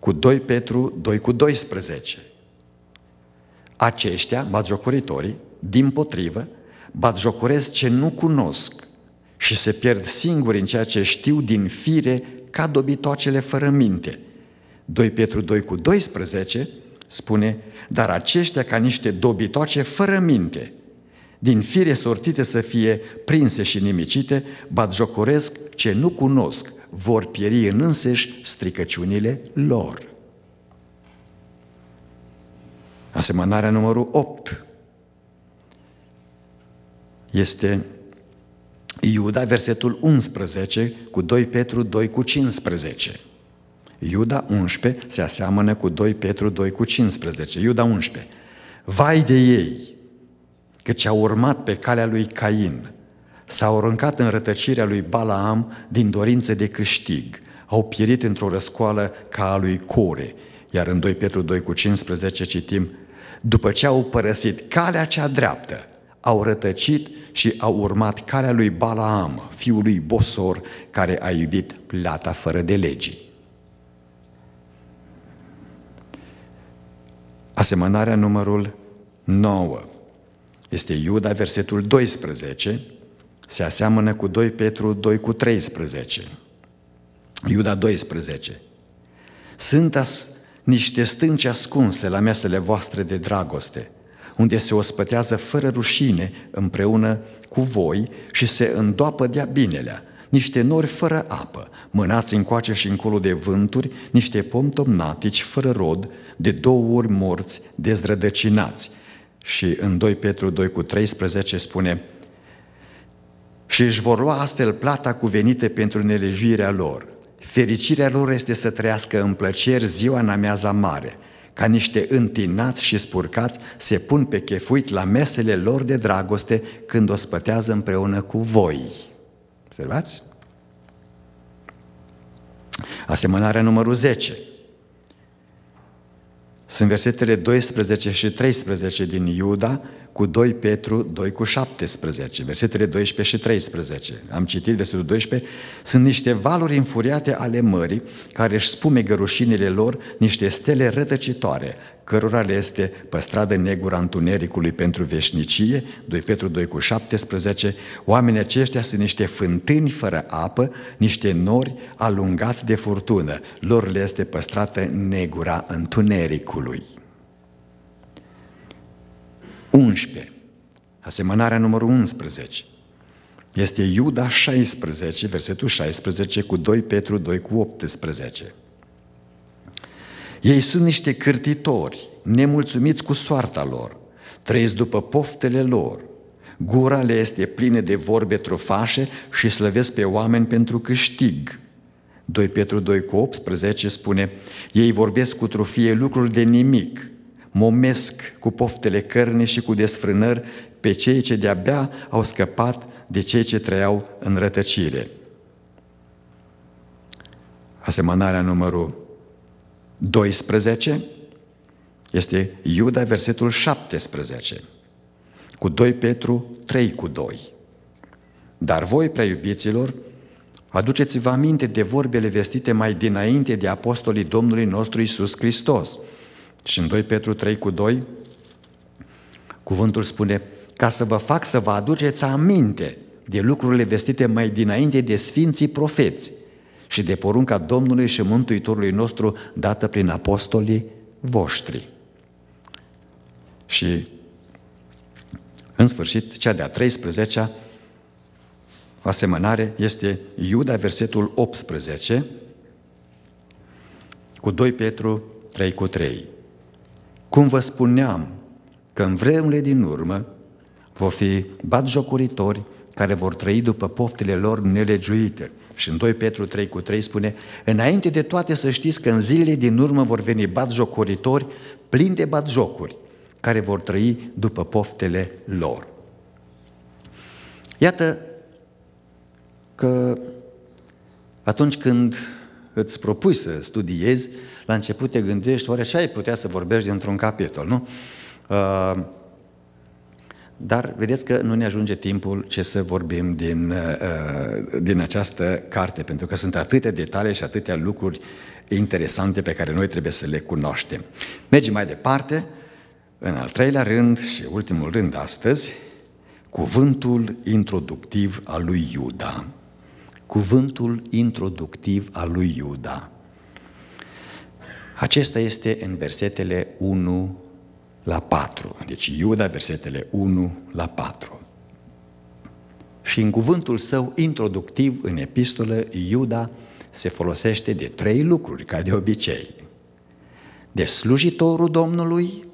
cu 2 Petru 2 cu 12. Aceștia, batjocoritorii, din potrivă, batjocoresc ce nu cunosc și se pierd singuri în ceea ce știu din fire ca dobitoacele fără minte. 2 Petru 2 cu 12 spune, dar aceștia ca niște dobitoace fără minte – din fire sortite să fie prinse și nimicite, batjocoresc ce nu cunosc, vor pieri în însăși stricăciunile lor. Asemănarea numărul 8 este Iuda, versetul 11, cu 2 Petru 2 cu 15. Iuda 11 se aseamănă cu 2 Petru 2 cu 15. Iuda 11. Vai de ei! căci a urmat pe calea lui Cain. S-au aruncat în rătăcirea lui Balaam din dorință de câștig. Au pierit într-o răscoală ca a lui Core. Iar în 2 Petru 2 cu 15 citim, după ce au părăsit calea cea dreaptă, au rătăcit și au urmat calea lui Balaam, fiul lui Bosor, care a iubit plata fără de legii. Asemănarea numărul 9 este Iuda, versetul 12, se aseamănă cu 2 Petru 2 cu 13. Iuda 12. Sunt as, niște stânci ascunse la mesele voastre de dragoste, unde se ospătează fără rușine împreună cu voi și se îndoapă de-a binelea, niște nori fără apă, mânați încoace și încolo de vânturi, niște pomi tomnatici fără rod, de două ori morți, dezrădăcinați, și în 2 Petru 2 cu 13 spune Și își vor lua astfel plata cuvenită pentru nelejuirea lor. Fericirea lor este să trăiască în plăceri ziua în amiaza mare, ca niște întinați și spurcați se pun pe chefuit la mesele lor de dragoste când o spătează împreună cu voi. Observați? Asemănarea numărul 10. Sunt versetele 12 și 13 din Iuda, cu 2 Petru 2 cu 17, versetele 12 și 13. Am citit versetul 12. Sunt niște valuri înfuriate ale mării care își spume gărușinile lor, niște stele rătăcitoare, cărora le este păstradă negura întunericului pentru veșnicie, 2 Petru 2 cu 17, oamenii aceștia sunt niște fântâni fără apă, niște nori alungați de furtună, lor le este păstrată negura întunericului. 11. Asemănarea numărul 11. Este Iuda 16, versetul 16 cu 2 Petru 2 cu 18. Ei sunt niște cârtitori, nemulțumiți cu soarta lor, trăiesc după poftele lor, gura le este plină de vorbe trufașe și slăvesc pe oameni pentru câștig. 2 Petru 2 cu 18 spune, ei vorbesc cu trufie lucruri de nimic, momesc cu poftele cărne și cu desfrânări pe cei ce de-abia au scăpat de cei ce trăiau în rătăcire. Asemănarea numărul 12 este Iuda, versetul 17, cu 2 Petru 3 cu 2. Dar voi, prea iubiților, aduceți-vă aminte de vorbele vestite mai dinainte de apostolii Domnului nostru Isus Hristos – și în 2 Petru 3 cu 2, cuvântul spune, ca să vă fac să vă aduceți aminte de lucrurile vestite mai dinainte de Sfinții Profeți și de porunca Domnului și Mântuitorului nostru dată prin apostolii voștri. Și, în sfârșit, cea de-a 13-a asemănare este Iuda, versetul 18, cu 2 Petru 3 cu 3. Cum vă spuneam că în vremurile din urmă vor fi batjocoritori care vor trăi după poftele lor nelegiuite. Și în 2 Petru 3 cu 3 spune, înainte de toate să știți că în zilele din urmă vor veni batjocoritori plini de batjocuri, care vor trăi după poftele lor. Iată că atunci când îți propui să studiezi, la început te gândești, oare ce ai putea să vorbești dintr-un capitol, nu? Uh, dar vedeți că nu ne ajunge timpul ce să vorbim din, uh, din această carte, pentru că sunt atâtea detalii și atâtea lucruri interesante pe care noi trebuie să le cunoaștem. Mergem mai departe, în al treilea rând și ultimul rând astăzi, cuvântul introductiv al lui Iuda cuvântul introductiv al lui Iuda. Acesta este în versetele 1 la 4. Deci Iuda, versetele 1 la 4. Și în cuvântul său introductiv în epistolă, Iuda se folosește de trei lucruri, ca de obicei. De slujitorul Domnului,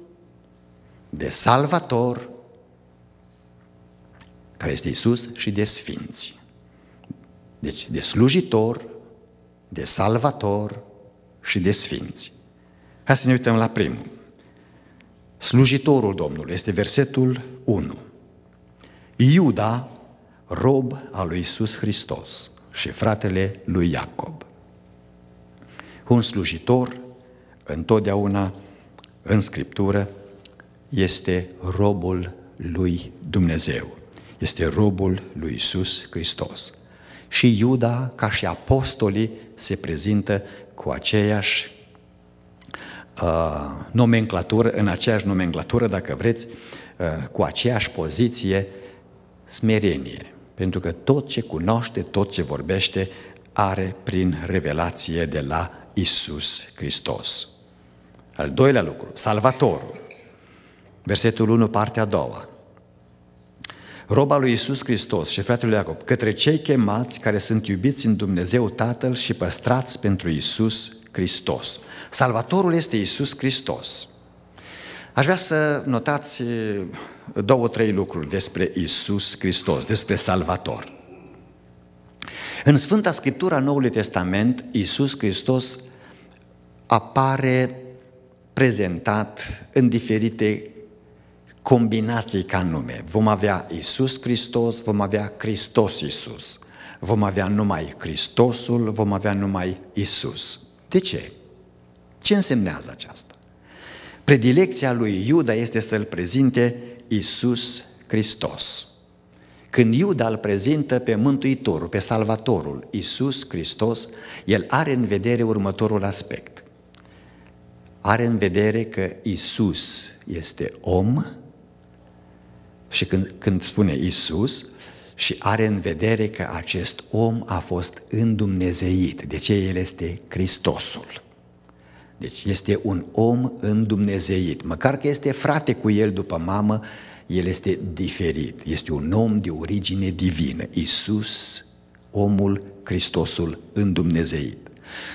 de salvator, care este Isus, și de sfinți. Deci de slujitor, de salvator și de sfinți. Hai să ne uităm la primul. Slujitorul Domnului este versetul 1. Iuda, rob al lui Isus Hristos și fratele lui Iacob. Un slujitor întotdeauna în Scriptură este robul lui Dumnezeu, este robul lui Isus Hristos și Iuda, ca și apostolii, se prezintă cu aceeași uh, nomenclatură, în aceeași nomenclatură, dacă vreți, uh, cu aceeași poziție, smerenie. Pentru că tot ce cunoaște, tot ce vorbește, are prin revelație de la Isus Hristos. Al doilea lucru, Salvatorul. Versetul 1, partea a doua roba lui Isus Hristos și fratele Iacob, către cei chemați care sunt iubiți în Dumnezeu Tatăl și păstrați pentru Isus Hristos. Salvatorul este Isus Hristos. Aș vrea să notați eh, două, trei lucruri despre Isus Hristos, despre Salvator. În Sfânta Scriptura Noului Testament, Isus Hristos apare prezentat în diferite combinații ca nume. Vom avea Isus Hristos, vom avea Hristos Isus. Vom avea numai Hristosul, vom avea numai Isus. De ce? Ce însemnează aceasta? Predilecția lui Iuda este să-l prezinte Isus Hristos. Când Iuda îl prezintă pe Mântuitorul, pe Salvatorul, Isus Hristos, el are în vedere următorul aspect. Are în vedere că Isus este om și când, când spune Isus, și are în vedere că acest om a fost îndumnezeit, de ce el este Hristosul. Deci este un om îndumnezeit, măcar că este frate cu el după mamă, el este diferit, este un om de origine divină, Isus, omul Hristosul îndumnezeit.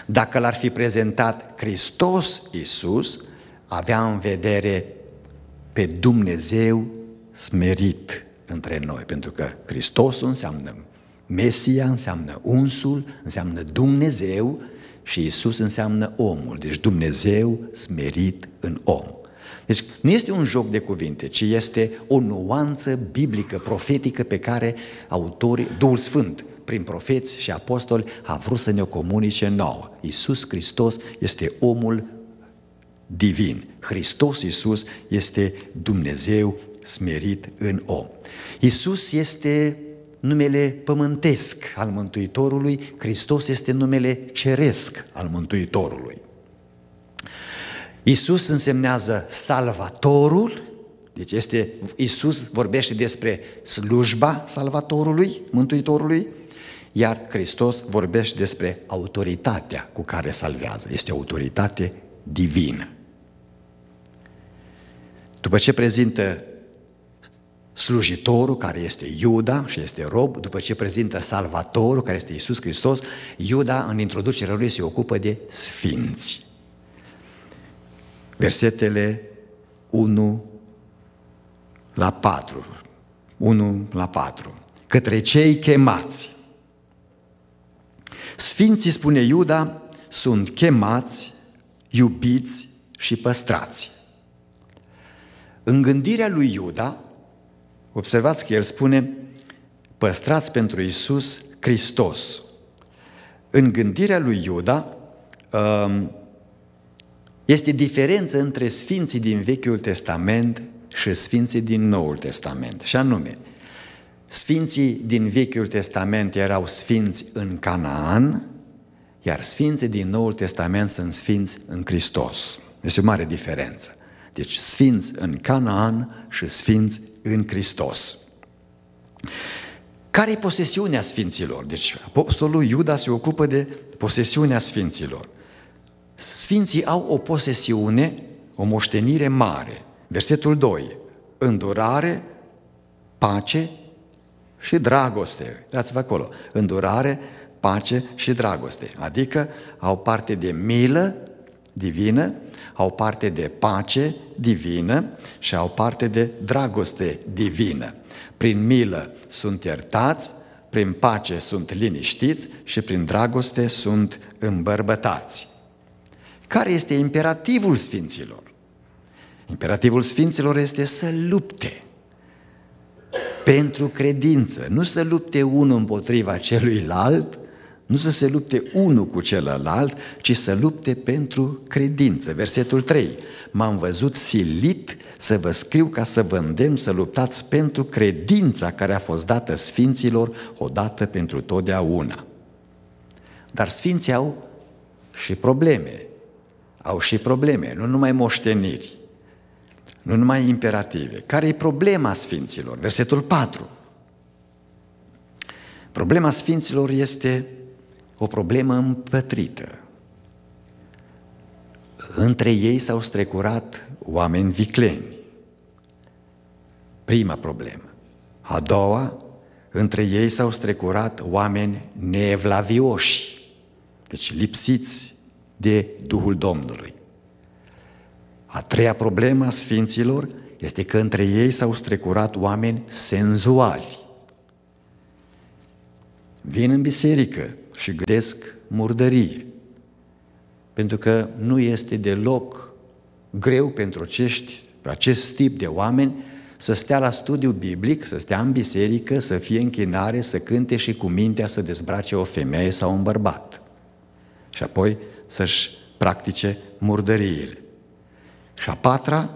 Dacă l-ar fi prezentat Hristos Isus, avea în vedere pe Dumnezeu smerit între noi, pentru că Hristos înseamnă Mesia, înseamnă unsul, înseamnă Dumnezeu și Isus înseamnă omul, deci Dumnezeu smerit în om. Deci nu este un joc de cuvinte, ci este o nuanță biblică, profetică pe care autorii, Duhul Sfânt, prin profeți și apostoli, a vrut să ne o comunice nouă. Iisus Hristos este omul divin. Hristos Iisus este Dumnezeu smerit în om. Isus este numele pământesc al Mântuitorului, Hristos este numele ceresc al Mântuitorului. Isus însemnează salvatorul, deci este, Isus vorbește despre slujba salvatorului, mântuitorului, iar Hristos vorbește despre autoritatea cu care salvează. Este o autoritate divină. După ce prezintă slujitorul care este Iuda și este rob, după ce prezintă salvatorul care este Isus Hristos, Iuda în introducerea lui se ocupă de sfinți. Versetele 1 la 4. 1 la 4. Către cei chemați. Sfinții, spune Iuda, sunt chemați, iubiți și păstrați. În gândirea lui Iuda, Observați că el spune, păstrați pentru Isus Hristos. În gândirea lui Iuda um, este diferență între sfinții din Vechiul Testament și sfinții din Noul Testament. Și anume, sfinții din Vechiul Testament erau sfinți în Canaan, iar sfinții din Noul Testament sunt sfinți în Hristos. Este o mare diferență. Deci sfinți în Canaan și sfinți în Hristos. Care e posesiunea Sfinților? Deci apostolul Iuda se ocupă de posesiunea Sfinților. Sfinții au o posesiune, o moștenire mare. Versetul 2. Îndurare, pace și dragoste. Dați-vă acolo. Îndurare, pace și dragoste. Adică au parte de milă, divină, au parte de pace divină și au parte de dragoste divină. Prin milă sunt iertați, prin pace sunt liniștiți și prin dragoste sunt îmbărbătați. Care este imperativul sfinților? Imperativul sfinților este să lupte pentru credință, nu să lupte unul împotriva celuilalt, nu să se lupte unul cu celălalt, ci să lupte pentru credință. Versetul 3. M-am văzut silit să vă scriu ca să vă îndemn să luptați pentru credința care a fost dată sfinților odată pentru totdeauna. Dar sfinții au și probleme. Au și probleme, nu numai moșteniri, nu numai imperative. Care e problema sfinților? Versetul 4. Problema sfinților este o problemă împătrită. Între ei s-au strecurat oameni vicleni. Prima problemă. A doua, între ei s-au strecurat oameni neevlavioși, deci lipsiți de Duhul Domnului. A treia problemă a sfinților este că între ei s-au strecurat oameni senzuali. Vin în biserică, și gândesc murdărie. Pentru că nu este deloc greu pentru acești, acest tip de oameni să stea la studiu biblic, să stea în biserică, să fie închinare, să cânte și cu mintea să dezbrace o femeie sau un bărbat. Și apoi să-și practice murdăriile. Și a patra,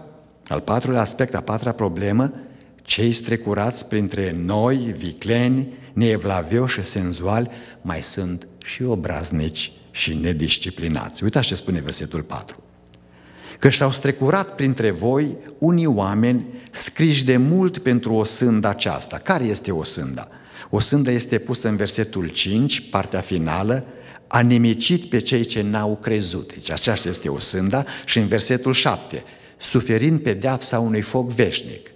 al patrulea aspect, a patra problemă, cei strecurați printre noi, vicleni, neevlavioși și senzual, mai sunt și obraznici și nedisciplinați. Uitați ce spune versetul 4. Că s-au strecurat printre voi unii oameni scriși de mult pentru o sândă aceasta. Care este o sândă? O sândă este pusă în versetul 5, partea finală, a nemicit pe cei ce n-au crezut. Deci aceasta este o sândă și în versetul 7, suferind pedeapsa unui foc veșnic.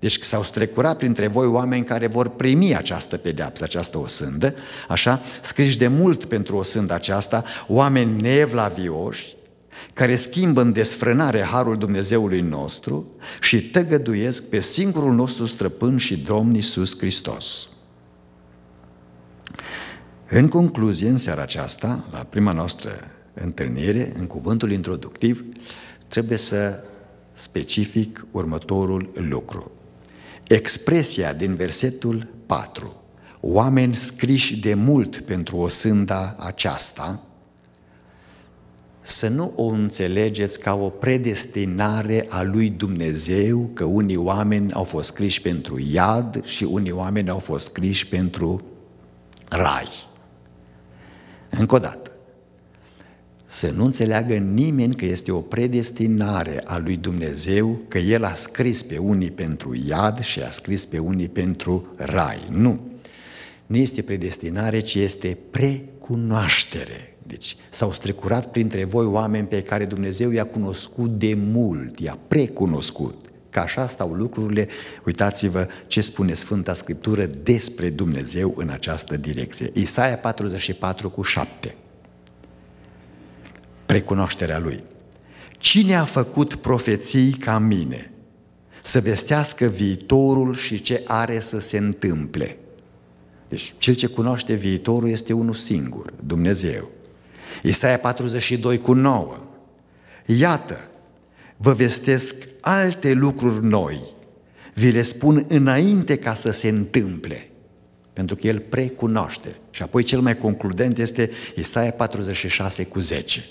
Deci s-au strecurat printre voi oameni care vor primi această pedeapsă, această osândă, așa, scriși de mult pentru osândă aceasta, oameni neevlavioși, care schimbă în desfrânare harul Dumnezeului nostru și tăgăduiesc pe singurul nostru străpân și Domn Iisus Hristos. În concluzie, în seara aceasta, la prima noastră întâlnire, în cuvântul introductiv, trebuie să specific următorul lucru. Expresia din versetul 4, oameni scriși de mult pentru o sânda aceasta, să nu o înțelegeți ca o predestinare a lui Dumnezeu, că unii oameni au fost scriși pentru iad și unii oameni au fost scriși pentru rai. Încă o dată, să nu înțeleagă nimeni că este o predestinare a lui Dumnezeu, că El a scris pe unii pentru iad și a scris pe unii pentru rai. Nu. Nu este predestinare, ci este precunoaștere. Deci s-au strecurat printre voi oameni pe care Dumnezeu i-a cunoscut de mult, i-a precunoscut. Că așa stau lucrurile, uitați-vă ce spune Sfânta Scriptură despre Dumnezeu în această direcție. Isaia 44 cu 7 precunoașterea lui. Cine a făcut profeții ca mine să vestească viitorul și ce are să se întâmple? Deci, cel ce cunoaște viitorul este unul singur, Dumnezeu. Isaia 42 cu 9. Iată, vă vestesc alte lucruri noi, vi le spun înainte ca să se întâmple, pentru că el precunoaște. Și apoi cel mai concludent este Isaia 46 cu 10.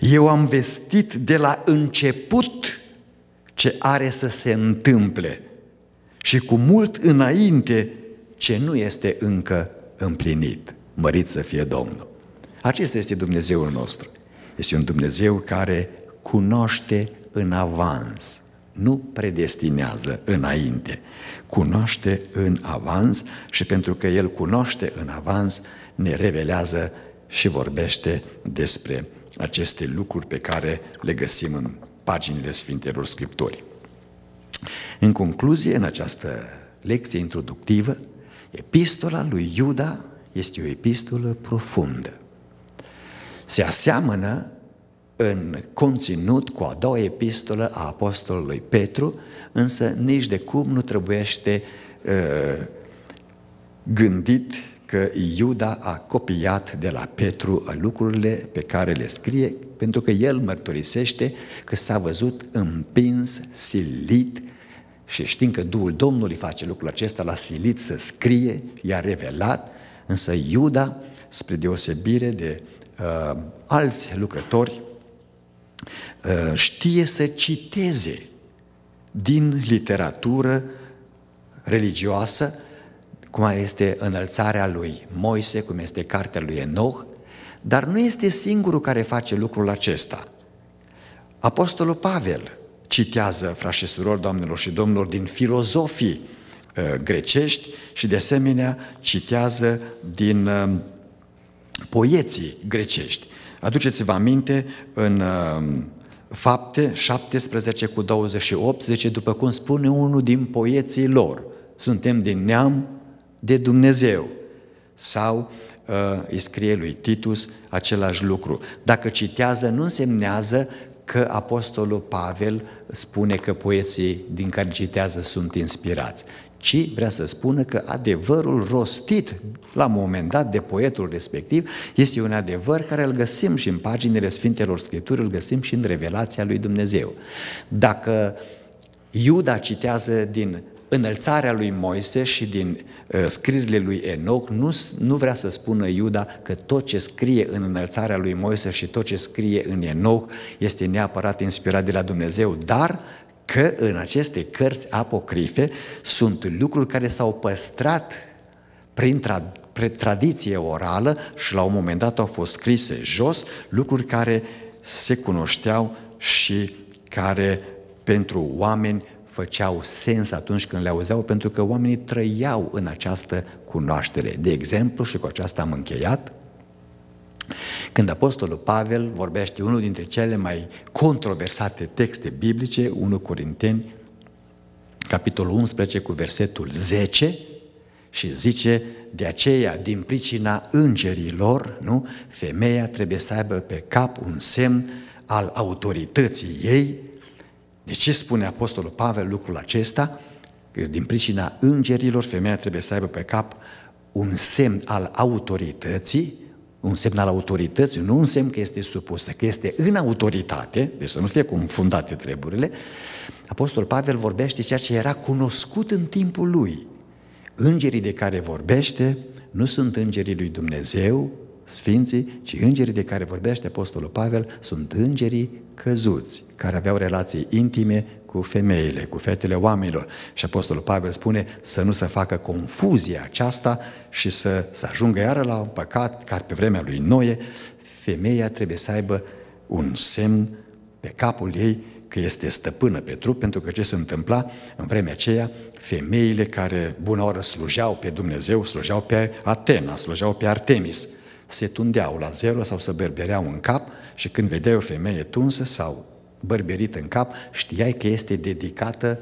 Eu am vestit de la început ce are să se întâmple și cu mult înainte ce nu este încă împlinit. Mărit să fie Domnul. Acesta este Dumnezeul nostru. Este un Dumnezeu care cunoaște în avans, nu predestinează înainte. Cunoaște în avans și pentru că El cunoaște în avans, ne revelează și vorbește despre aceste lucruri pe care le găsim în paginile Sfintelor Scripturii. În concluzie, în această lecție introductivă, epistola lui Iuda este o epistolă profundă. Se aseamănă în conținut cu a doua epistolă a apostolului Petru, însă nici de cum nu trebuiește uh, gândit că Iuda a copiat de la Petru lucrurile pe care le scrie, pentru că el mărturisește că s-a văzut împins, silit și știm că Duhul Domnului face lucrul acesta, l-a silit să scrie, i-a revelat, însă Iuda, spre deosebire de uh, alți lucrători, uh, știe să citeze din literatură religioasă cum este înălțarea lui Moise, cum este cartea lui Enoch, dar nu este singurul care face lucrul acesta. Apostolul Pavel citează, frași și surori, doamnelor și domnilor, din filozofii uh, grecești și de asemenea citează din uh, poeții grecești. Aduceți-vă aminte în uh, fapte 17 cu 28, zice, după cum spune unul din poeții lor, suntem din neam de Dumnezeu. Sau uh, îi scrie lui Titus același lucru. Dacă citează, nu însemnează că Apostolul Pavel spune că poeții din care citează sunt inspirați, ci vrea să spună că adevărul rostit la un moment dat de poetul respectiv este un adevăr care îl găsim și în paginile Sfintelor Scripturi, îl găsim și în Revelația lui Dumnezeu. Dacă Iuda citează din înălțarea lui Moise și din uh, scrierile lui Enoch, nu, nu vrea să spună Iuda că tot ce scrie în înălțarea lui Moise și tot ce scrie în Enoch este neapărat inspirat de la Dumnezeu, dar că în aceste cărți apocrife sunt lucruri care s-au păstrat prin tra- pre- tradiție orală și la un moment dat au fost scrise jos, lucruri care se cunoșteau și care pentru oameni făceau sens atunci când le auzeau, pentru că oamenii trăiau în această cunoaștere. De exemplu, și cu aceasta am încheiat, când Apostolul Pavel vorbește unul dintre cele mai controversate texte biblice, 1 Corinteni, capitolul 11 cu versetul 10, și zice, de aceea, din pricina îngerilor, nu? femeia trebuie să aibă pe cap un semn al autorității ei, de ce spune Apostolul Pavel lucrul acesta? Că din pricina îngerilor, femeia trebuie să aibă pe cap un semn al autorității, un semn al autorității, nu un semn că este supusă, că este în autoritate, deci să nu fie confundate treburile, Apostolul Pavel vorbește ceea ce era cunoscut în timpul lui. Îngerii de care vorbește nu sunt îngerii lui Dumnezeu, sfinții, ci îngerii de care vorbește Apostolul Pavel sunt îngerii căzuți, care aveau relații intime cu femeile, cu fetele oamenilor. Și Apostolul Pavel spune să nu se facă confuzia aceasta și să, să ajungă iară la un păcat, ca pe vremea lui Noe, femeia trebuie să aibă un semn pe capul ei că este stăpână pe trup, pentru că ce se întâmpla în vremea aceea, femeile care bună oră slujeau pe Dumnezeu, slujeau pe Atena, slujeau pe Artemis, se tundeau la zero sau se berbereau în cap și când vedeai o femeie tunsă sau bărberit în cap, știai că este dedicată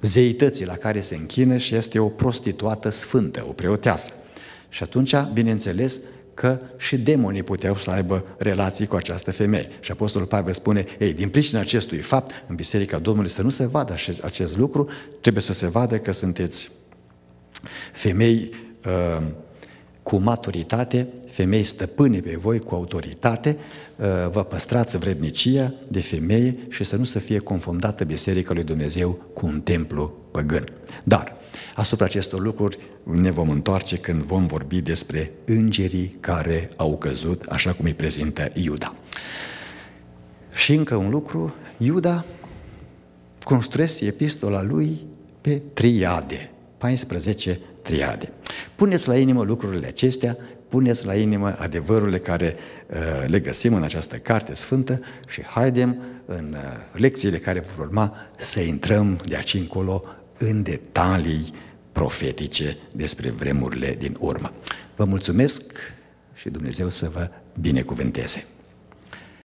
zeității la care se închină și este o prostituată sfântă, o preoteasă. Și atunci, bineînțeles, că și demonii puteau să aibă relații cu această femeie. Și Apostolul Pavel spune, ei, din pricina acestui fapt, în Biserica Domnului să nu se vadă acest lucru, trebuie să se vadă că sunteți femei uh, cu maturitate, femei stăpâne pe voi cu autoritate, uh, vă păstrați vrednicia de femeie și să nu să fie confundată Biserica lui Dumnezeu cu un templu păgân. Dar asupra acestor lucruri ne vom întoarce când vom vorbi despre îngerii care au căzut, așa cum îi prezintă Iuda. Și încă un lucru, Iuda construiește epistola lui pe triade, 14 triade. Puneți la inimă lucrurile acestea, puneți la inimă adevărurile care uh, le găsim în această carte sfântă și haidem în uh, lecțiile care vor urma să intrăm de aici încolo în detalii profetice despre vremurile din urmă. Vă mulțumesc și Dumnezeu să vă binecuvânteze!